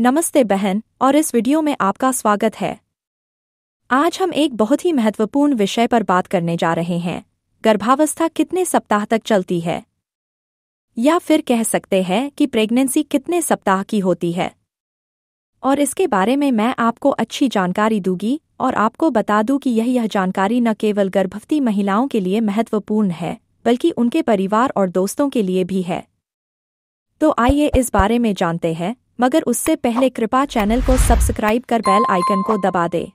नमस्ते बहन और इस वीडियो में आपका स्वागत है आज हम एक बहुत ही महत्वपूर्ण विषय पर बात करने जा रहे हैं गर्भावस्था कितने सप्ताह तक चलती है या फिर कह सकते हैं कि प्रेगनेंसी कितने सप्ताह की होती है और इसके बारे में मैं आपको अच्छी जानकारी दूंगी और आपको बता दूं कि यह यह जानकारी न केवल गर्भवती महिलाओं के लिए महत्वपूर्ण है बल्कि उनके परिवार और दोस्तों के लिए भी है तो आइए इस बारे में जानते हैं मगर उससे पहले कृपा चैनल को सब्सक्राइब कर बेल आइकन को दबा दे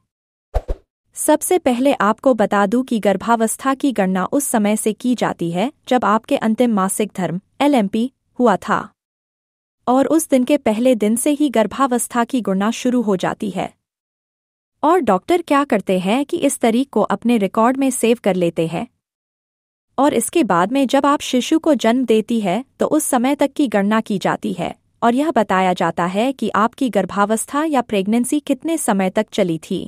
सबसे पहले आपको बता दूं कि गर्भावस्था की गणना उस समय से की जाती है जब आपके अंतिम मासिक धर्म एलएमपी हुआ था और उस दिन के पहले दिन से ही गर्भावस्था की गणना शुरू हो जाती है और डॉक्टर क्या करते हैं कि इस तरीक को अपने रिकॉर्ड में सेव कर लेते हैं और इसके बाद में जब आप शिशु को जन्म देती है तो उस समय तक की गणना की जाती है और यह बताया जाता है कि आपकी गर्भावस्था या प्रेगनेंसी कितने समय तक चली थी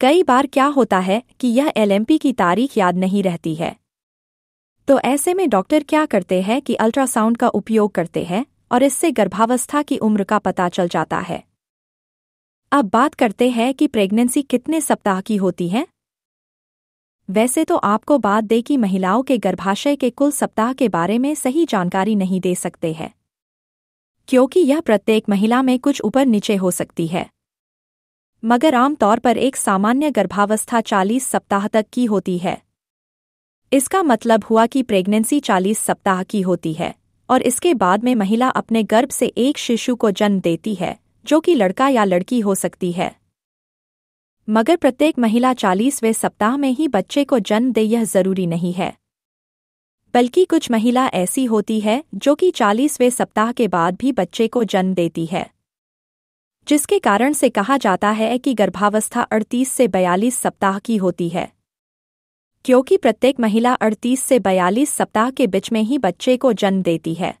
कई बार क्या होता है कि यह एलएमपी की तारीख याद नहीं रहती है तो ऐसे में डॉक्टर क्या करते हैं कि अल्ट्रासाउंड का उपयोग करते हैं और इससे गर्भावस्था की उम्र का पता चल जाता है अब बात करते हैं कि प्रेगनेंसी कितने सप्ताह की होती है वैसे तो आपको बात दे कि महिलाओं के गर्भाशय के कुल सप्ताह के बारे में सही जानकारी नहीं दे सकते हैं क्योंकि यह प्रत्येक महिला में कुछ ऊपर नीचे हो सकती है मगर आमतौर पर एक सामान्य गर्भावस्था 40 सप्ताह तक की होती है इसका मतलब हुआ कि प्रेगनेंसी 40 सप्ताह की होती है और इसके बाद में महिला अपने गर्भ से एक शिशु को जन्म देती है जो कि लड़का या लड़की हो सकती है मगर प्रत्येक महिला चालीसवें सप्ताह में ही बच्चे को जन्म दे यह जरूरी नहीं है बल्कि कुछ महिला ऐसी होती है जो कि चालीसवें सप्ताह के बाद भी बच्चे को जन्म देती है जिसके कारण से कहा जाता है कि गर्भावस्था 38 से 42 सप्ताह की होती है क्योंकि प्रत्येक महिला 38 से 42 सप्ताह के बीच में ही बच्चे को जन्म देती है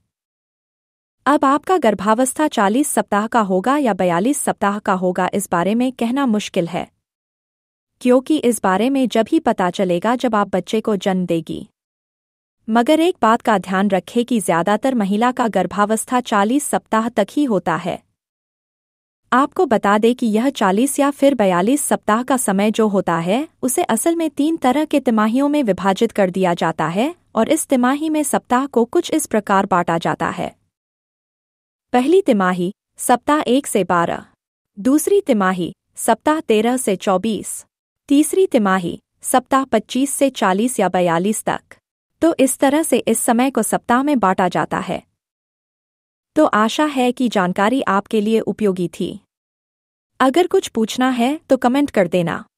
अब आपका गर्भावस्था 40 सप्ताह का होगा या 42 सप्ताह का होगा इस बारे में कहना मुश्किल है क्योंकि इस बारे में जब ही पता चलेगा जब आप बच्चे को जन्म देगी मगर एक बात का ध्यान रखें कि ज्यादातर महिला का गर्भावस्था 40 सप्ताह तक ही होता है आपको बता दें कि यह 40 या फिर 42 सप्ताह का समय जो होता है उसे असल में तीन तरह के तिमाहियों में विभाजित कर दिया जाता है और इस तिमाही में सप्ताह को कुछ इस प्रकार बांटा जाता है पहली तिमाही सप्ताह एक से बारह दूसरी तिमाही सप्ताह तेरह से चौबीस तीसरी तिमाही सप्ताह पच्चीस से चालीस या बयालीस तक तो इस तरह से इस समय को सप्ताह में बांटा जाता है तो आशा है कि जानकारी आपके लिए उपयोगी थी अगर कुछ पूछना है तो कमेंट कर देना